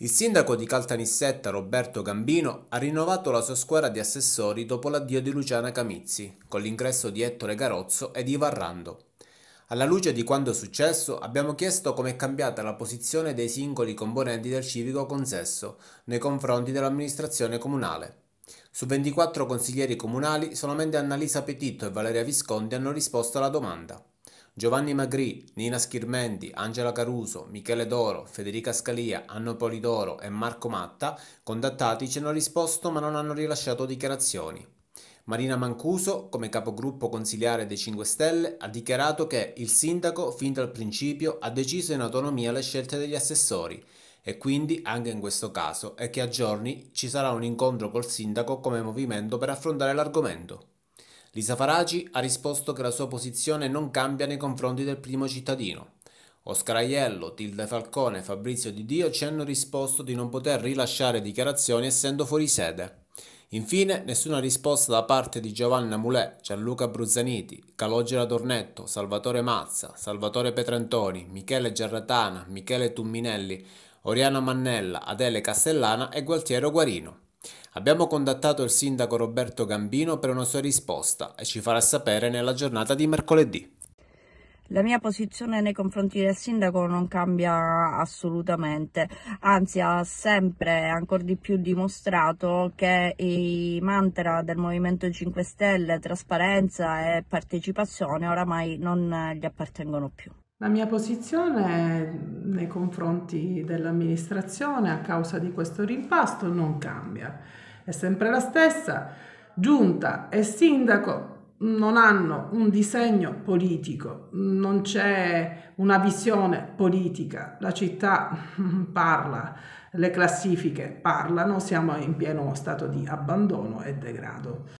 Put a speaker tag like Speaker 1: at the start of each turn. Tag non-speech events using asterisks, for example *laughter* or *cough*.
Speaker 1: Il sindaco di Caltanissetta Roberto Gambino ha rinnovato la sua squadra di assessori dopo l'addio di Luciana Camizzi, con l'ingresso di Ettore Garozzo e di Varrando. Alla luce di quanto è successo, abbiamo chiesto come è cambiata la posizione dei singoli componenti del civico consesso nei confronti dell'amministrazione comunale. Su 24 consiglieri comunali, solamente Annalisa Petitto e Valeria Visconti hanno risposto alla domanda. Giovanni Magrì, Nina Schirmendi, Angela Caruso, Michele Doro, Federica Scalia, Anno Polidoro e Marco Matta, contattati, ci hanno risposto ma non hanno rilasciato dichiarazioni. Marina Mancuso, come capogruppo consigliare dei 5 Stelle, ha dichiarato che il sindaco fin dal principio ha deciso in autonomia le scelte degli assessori e quindi anche in questo caso è che a giorni ci sarà un incontro col sindaco come movimento per affrontare l'argomento. Lisa Faragi ha risposto che la sua posizione non cambia nei confronti del primo cittadino. Oscar Aiello, Tilde Falcone e Fabrizio Di Dio ci hanno risposto di non poter rilasciare dichiarazioni essendo fuori sede. Infine, nessuna risposta da parte di Giovanna Mulè, Gianluca Bruzzaniti, Calogera Dornetto, Salvatore Mazza, Salvatore Petrantoni, Michele Gerratana, Michele Tumminelli, Oriana Mannella, Adele Castellana e Gualtiero Guarino. Abbiamo contattato il sindaco Roberto Gambino per una sua risposta e ci farà sapere nella giornata di mercoledì.
Speaker 2: La mia posizione nei confronti del sindaco non cambia assolutamente, anzi ha sempre ancora di più dimostrato che i mantra del Movimento 5 Stelle, trasparenza e partecipazione oramai non gli appartengono più.
Speaker 3: La mia posizione nei confronti dell'amministrazione a causa di questo rimpasto non cambia, è sempre la stessa. Giunta e sindaco non hanno un disegno politico, non c'è una visione politica, la città *laughs*
Speaker 1: parla, le classifiche parlano, siamo in pieno stato di abbandono e degrado.